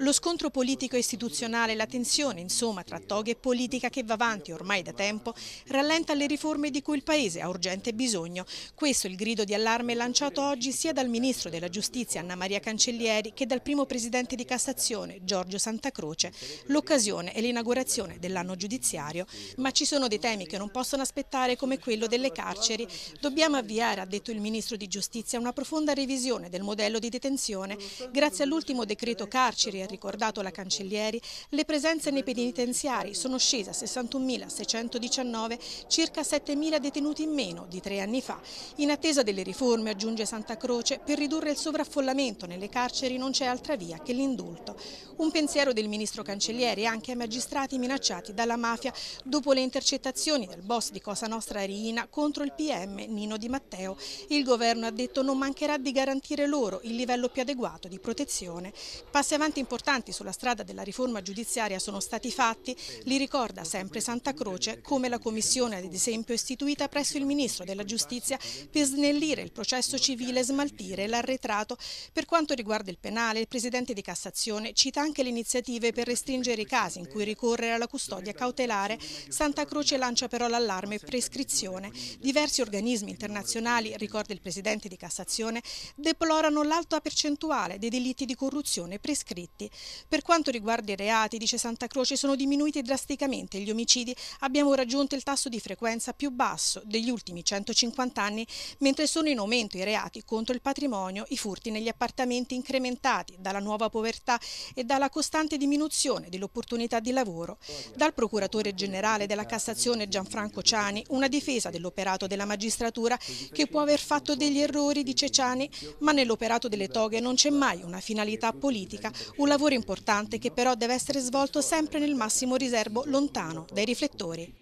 Lo scontro politico e istituzionale, la tensione insomma tra toghe e politica che va avanti ormai da tempo, rallenta le riforme di cui il Paese ha urgente bisogno. Questo è il grido di allarme lanciato oggi sia dal Ministro della Giustizia Anna Maria Cancellieri che dal primo Presidente di Cassazione Giorgio Santacroce. L'occasione è l'inaugurazione dell'anno giudiziario, ma ci sono dei temi che non possono aspettare come quello delle carceri. Dobbiamo avviare, ha detto il Ministro di Giustizia, una profonda revisione del modello di detenzione grazie all'ultimo decreto istituito carceri, ha ricordato la Cancellieri, le presenze nei penitenziari sono scese a 61.619, circa 7.000 detenuti in meno di tre anni fa. In attesa delle riforme, aggiunge Santa Croce, per ridurre il sovraffollamento nelle carceri non c'è altra via che l'indulto. Un pensiero del ministro Cancellieri anche ai magistrati minacciati dalla mafia dopo le intercettazioni del boss di Cosa Nostra Riina contro il PM Nino Di Matteo. Il governo ha detto non mancherà di garantire loro il livello più adeguato di protezione. Passi avanti importanti sulla strada della riforma giudiziaria sono stati fatti, li ricorda sempre Santa Croce come la commissione ad esempio istituita presso il Ministro della Giustizia per snellire il processo civile e smaltire l'arretrato. Per quanto riguarda il penale, il Presidente di Cassazione cita anche le iniziative per restringere i casi in cui ricorrere alla custodia cautelare. Santa Croce lancia però l'allarme prescrizione. Diversi organismi internazionali, ricorda il Presidente di Cassazione, deplorano l'alta percentuale dei delitti di corruzione prescritti. Per quanto riguarda i reati, dice Santa Croce, sono diminuiti drasticamente gli omicidi, abbiamo raggiunto il tasso di frequenza più basso degli ultimi 150 anni, mentre sono in aumento i reati contro il patrimonio, i furti negli appartamenti incrementati dalla nuova povertà e dalla costante diminuzione dell'opportunità di lavoro. Dal procuratore generale della Cassazione Gianfranco Ciani una difesa dell'operato della magistratura che può aver fatto degli errori, dice Ciani, ma nell'operato delle toghe non c'è mai una finalità politica politica, un lavoro importante che però deve essere svolto sempre nel massimo riservo, lontano dai riflettori.